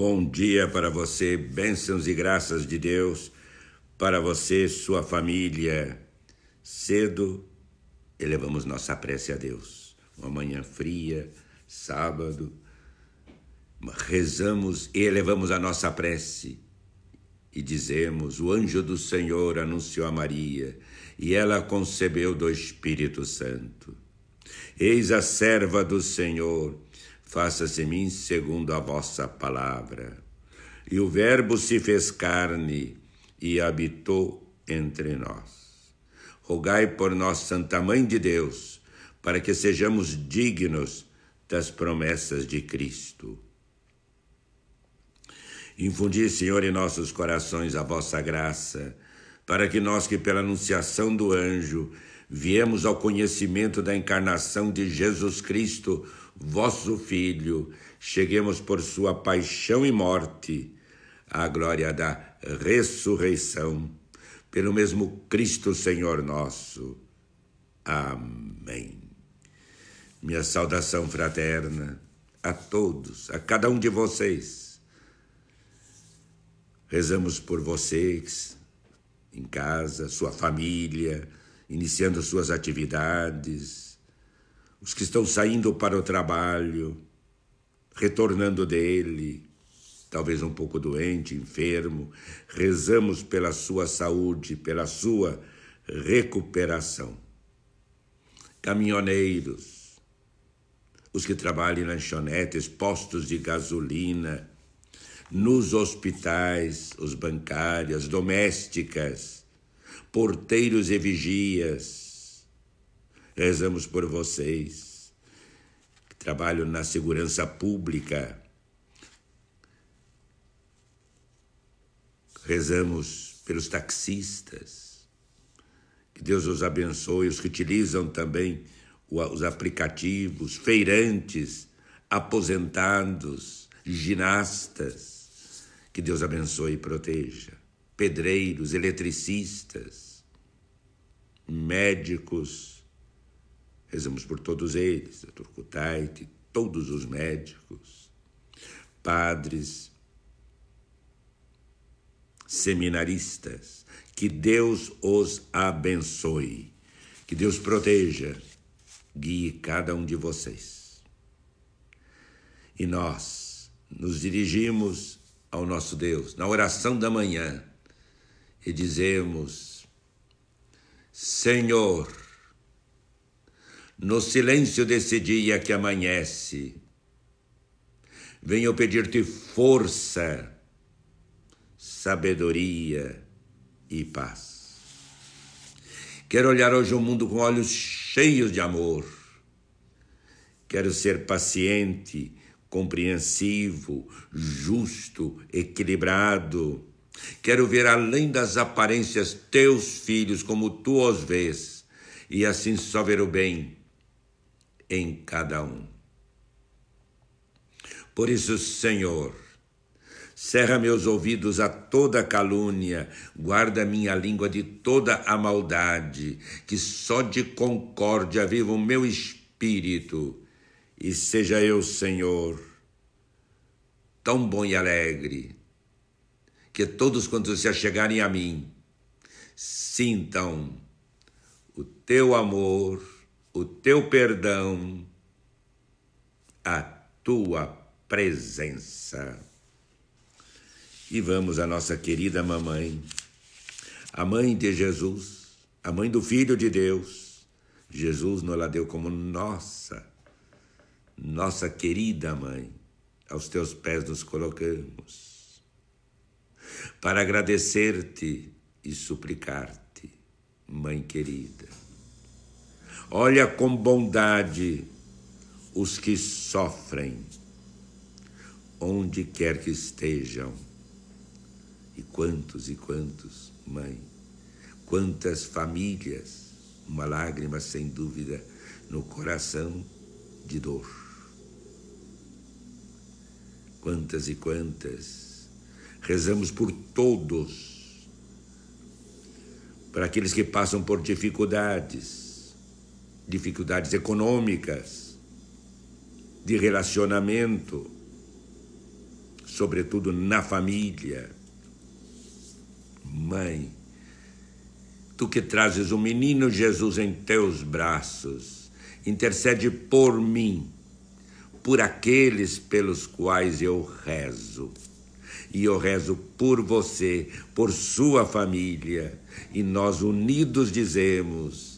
Bom dia para você, bênçãos e graças de Deus para você, sua família. Cedo elevamos nossa prece a Deus. Uma manhã fria, sábado, rezamos e elevamos a nossa prece. E dizemos: O anjo do Senhor anunciou a Maria, e ela concebeu do Espírito Santo. Eis a serva do Senhor faça-se mim segundo a vossa palavra. E o Verbo se fez carne e habitou entre nós. Rogai por nós, Santa Mãe de Deus, para que sejamos dignos das promessas de Cristo. Infundi, Senhor, em nossos corações a vossa graça, para que nós que pela anunciação do anjo viemos ao conhecimento da encarnação de Jesus Cristo, vosso Filho, cheguemos por sua paixão e morte à glória da ressurreição, pelo mesmo Cristo Senhor nosso. Amém. Minha saudação fraterna a todos, a cada um de vocês. Rezamos por vocês em casa, sua família, iniciando suas atividades, os que estão saindo para o trabalho, retornando dele, talvez um pouco doente, enfermo, rezamos pela sua saúde, pela sua recuperação. Caminhoneiros, os que trabalham em lanchonetes, postos de gasolina, nos hospitais, os bancários, domésticas, porteiros e vigias, Rezamos por vocês que trabalham na segurança pública. Rezamos pelos taxistas. Que Deus os abençoe, os que utilizam também os aplicativos, feirantes, aposentados, ginastas. Que Deus abençoe e proteja. Pedreiros, eletricistas, médicos Rezamos por todos eles, Dr. Kutaiti, todos os médicos, padres, seminaristas. Que Deus os abençoe. Que Deus proteja, guie cada um de vocês. E nós nos dirigimos ao nosso Deus na oração da manhã e dizemos: Senhor, no silêncio desse dia que amanhece. Venho pedir-te força, sabedoria e paz. Quero olhar hoje o mundo com olhos cheios de amor. Quero ser paciente, compreensivo, justo, equilibrado. Quero ver além das aparências teus filhos como tu os vês, e assim só ver o bem em cada um. Por isso, Senhor, Cerra meus ouvidos a toda calúnia, guarda minha língua de toda a maldade, que só de concórdia viva o meu espírito, e seja eu, Senhor, tão bom e alegre, que todos quantos se achegarem a mim sintam o teu amor o teu perdão, a tua presença. E vamos à nossa querida mamãe, a mãe de Jesus, a mãe do Filho de Deus. Jesus nos deu como nossa, nossa querida mãe. Aos teus pés nos colocamos para agradecer-te e suplicar-te, mãe querida. Olha com bondade os que sofrem, onde quer que estejam. E quantos e quantos, mãe, quantas famílias, uma lágrima sem dúvida no coração de dor. Quantas e quantas, rezamos por todos, para aqueles que passam por dificuldades, dificuldades econômicas, de relacionamento, sobretudo na família. Mãe, tu que trazes o menino Jesus em teus braços, intercede por mim, por aqueles pelos quais eu rezo e eu rezo por você, por sua família, e nós unidos dizemos: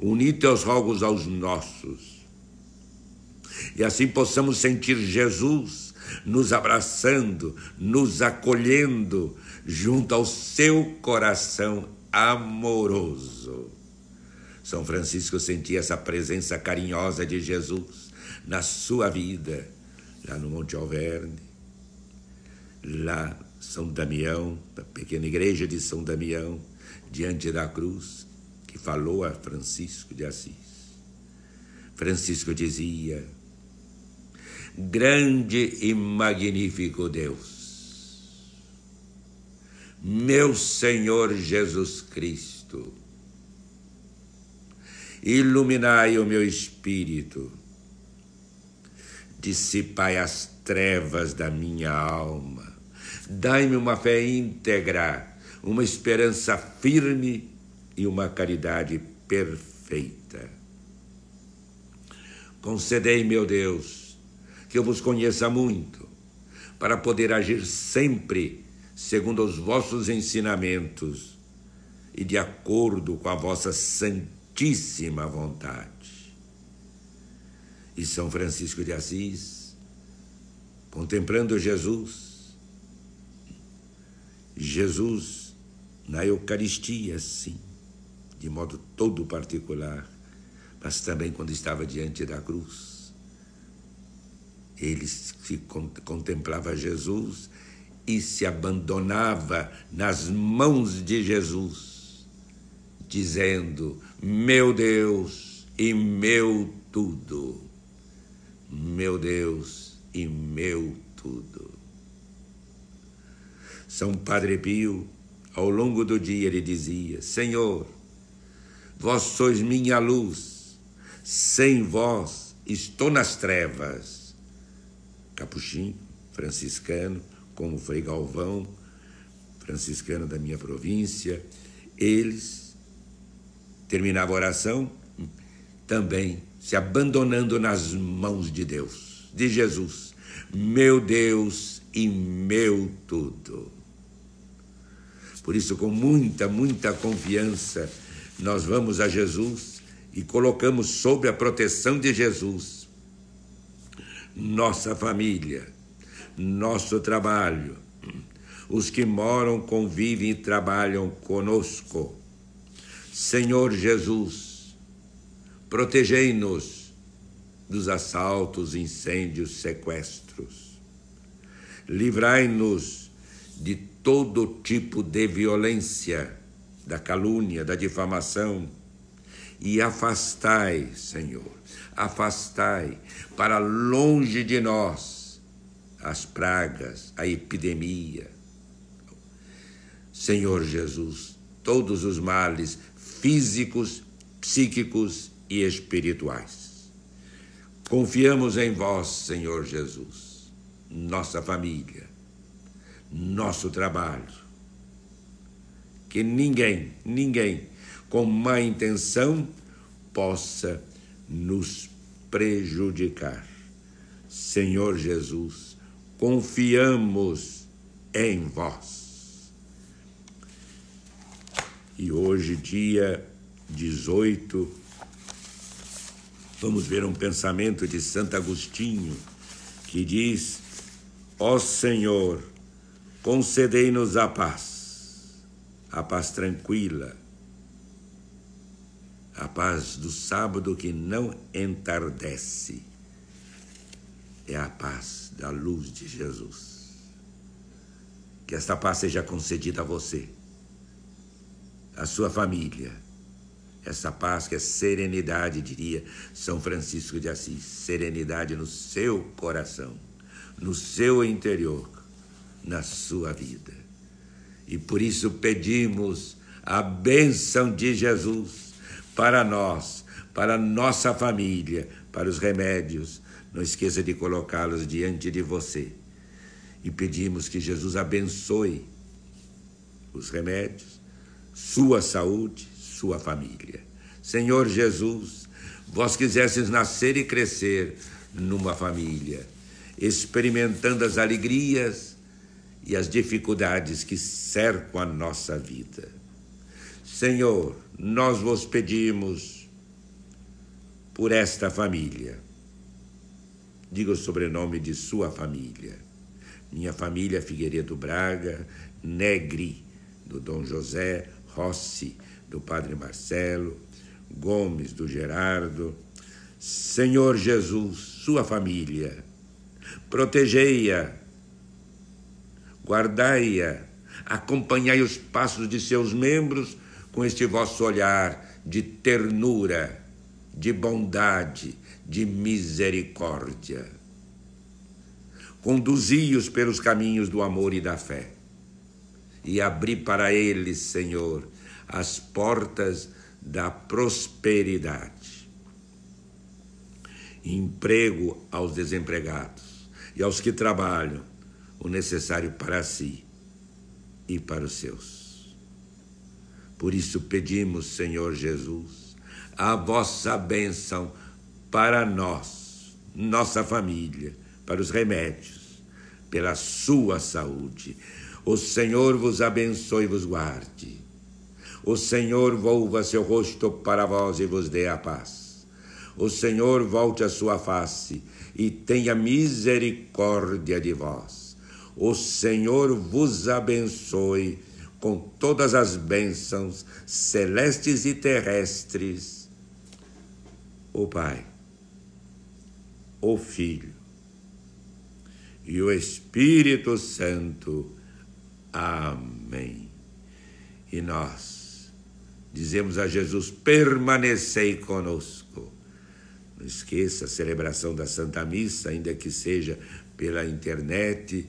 Unite teus rogos aos nossos. E assim possamos sentir Jesus nos abraçando, nos acolhendo junto ao seu coração amoroso. São Francisco sentia essa presença carinhosa de Jesus na sua vida, lá no Monte Alverne, lá São Damião, na pequena igreja de São Damião, diante da cruz, que falou a Francisco de Assis. Francisco dizia: Grande e magnífico Deus, meu Senhor Jesus Cristo, iluminai o meu espírito, dissipai as trevas da minha alma, dai-me uma fé íntegra, uma esperança firme e uma caridade perfeita. Concedei, meu Deus, que eu vos conheça muito, para poder agir sempre segundo os vossos ensinamentos e de acordo com a vossa santíssima vontade. E São Francisco de Assis, contemplando Jesus, Jesus na Eucaristia, sim de modo todo particular, mas também quando estava diante da cruz. Ele se contemplava Jesus e se abandonava nas mãos de Jesus, dizendo: Meu Deus e meu tudo, meu Deus e meu tudo. São Padre Pio, ao longo do dia, ele dizia: Senhor, Vós sois minha luz, sem vós estou nas trevas. Capuchinho, franciscano, como Frei Galvão, franciscano da minha província, eles terminavam a oração também se abandonando nas mãos de Deus, de Jesus, meu Deus e meu tudo. Por isso, com muita, muita confiança, nós vamos a Jesus e colocamos sob a proteção de Jesus nossa família, nosso trabalho, os que moram, convivem e trabalham conosco. Senhor Jesus, protegei-nos dos assaltos, incêndios, sequestros. Livrai-nos de todo tipo de violência da calúnia, da difamação. E afastai, Senhor, afastai para longe de nós as pragas, a epidemia. Senhor Jesus, todos os males físicos, psíquicos e espirituais. Confiamos em vós, Senhor Jesus, nossa família, nosso trabalho, que ninguém, ninguém com má intenção possa nos prejudicar. Senhor Jesus, confiamos em vós. E hoje, dia 18, vamos ver um pensamento de Santo Agostinho que diz: Ó Senhor, concedei-nos a paz a paz tranquila, a paz do sábado que não entardece. É a paz da luz de Jesus. Que esta paz seja concedida a você, a sua família. Essa paz que é serenidade, diria São Francisco de Assis, serenidade no seu coração, no seu interior, na sua vida. E por isso pedimos a bênção de Jesus para nós, para nossa família, para os remédios. Não esqueça de colocá-los diante de você. E pedimos que Jesus abençoe os remédios, sua saúde, sua família. Senhor Jesus, vós quisesses nascer e crescer numa família, experimentando as alegrias e as dificuldades que cercam a nossa vida. Senhor, nós vos pedimos por esta família. Diga o sobrenome de sua família. Minha família Figueiredo Braga, Negri, do Dom José, Rossi, do Padre Marcelo, Gomes, do Gerardo. Senhor Jesus, sua família, protegei-a guardai-a, acompanhai os passos de seus membros com este vosso olhar de ternura, de bondade, de misericórdia. Conduzi-os pelos caminhos do amor e da fé, e abri para eles, Senhor, as portas da prosperidade. Emprego aos desempregados e aos que trabalham o necessário para si e para os seus. Por isso pedimos, Senhor Jesus, a vossa bênção para nós, nossa família, para os remédios, pela sua saúde. O Senhor vos abençoe e vos guarde. O Senhor volva seu rosto para vós e vos dê a paz. O Senhor volte a sua face e tenha misericórdia de vós o Senhor vos abençoe com todas as bênçãos celestes e terrestres. O Pai, o Filho e o Espírito Santo. Amém. E nós dizemos a Jesus: permanecei conosco. Não esqueça a celebração da Santa Missa, ainda que seja pela internet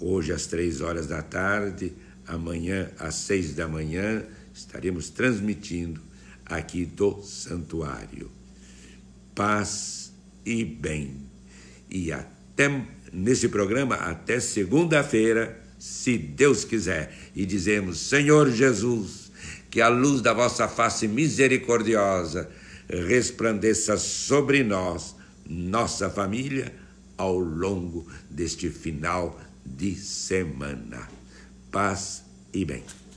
Hoje, às três horas da tarde, amanhã, às seis da manhã, estaremos transmitindo aqui do santuário. Paz e bem. E até nesse programa, até segunda-feira, se Deus quiser. E dizemos: Senhor Jesus, que a luz da vossa face misericordiosa resplandeça sobre nós, nossa família, ao longo deste final de semana. Paz e bem.